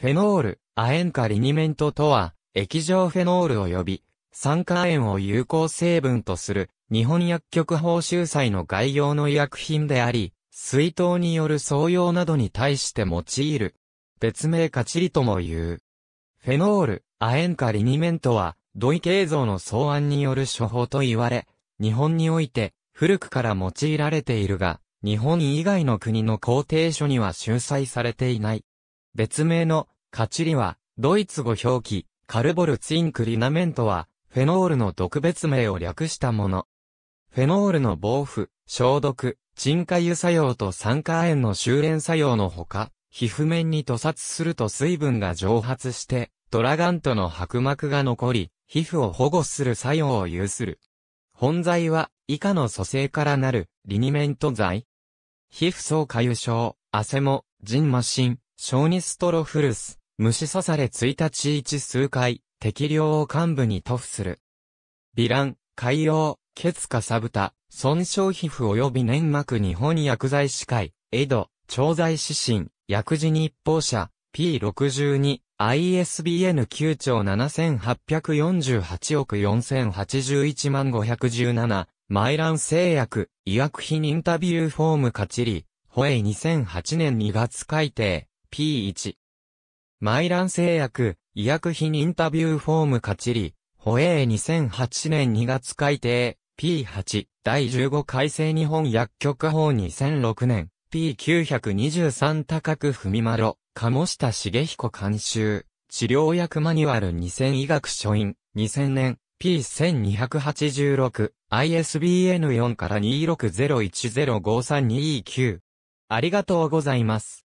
フェノール、亜鉛化リニメントとは、液状フェノール及び、酸化亜鉛を有効成分とする、日本薬局報酬祭の概要の医薬品であり、水筒による創用などに対して用いる。別名カチリとも言う。フェノール、亜鉛化リニメントは、土井形造の草案による処方と言われ、日本において、古くから用いられているが、日本以外の国の工程書には収載されていない。別名のカチリは、ドイツ語表記、カルボルツインクリナメントは、フェノールの特別名を略したもの。フェノールの防腐、消毒、沈下油作用と酸化塩の修練作用のほか、皮膚面に塗殺すると水分が蒸発して、ドラガントの白膜が残り、皮膚を保護する作用を有する。本剤は、以下の組成からなる、リニメント剤。皮膚層下油症、汗も、ジンマシン、小児ストロフルス、虫刺され1日一数回、適量を幹部に塗布する。ビラン、海洋、ケツカサブタ、損傷皮膚及び粘膜日本薬剤師会、エド、調剤指針、薬事日報社、P62、ISBN 9兆7848億4081万517、マイラン製薬、医薬品インタビューフォームカちり、ホエイ2008年2月改定。P1。マイラン製薬、医薬品インタビューフォームかちり、保栄2008年2月改定、P8、第15改正日本薬局法2006年、P923 高く踏みまろ、鴨下茂彦監修、治療薬マニュアル2000医学書院、2000年、P1286、ISBN4 から260105329。ありがとうございます。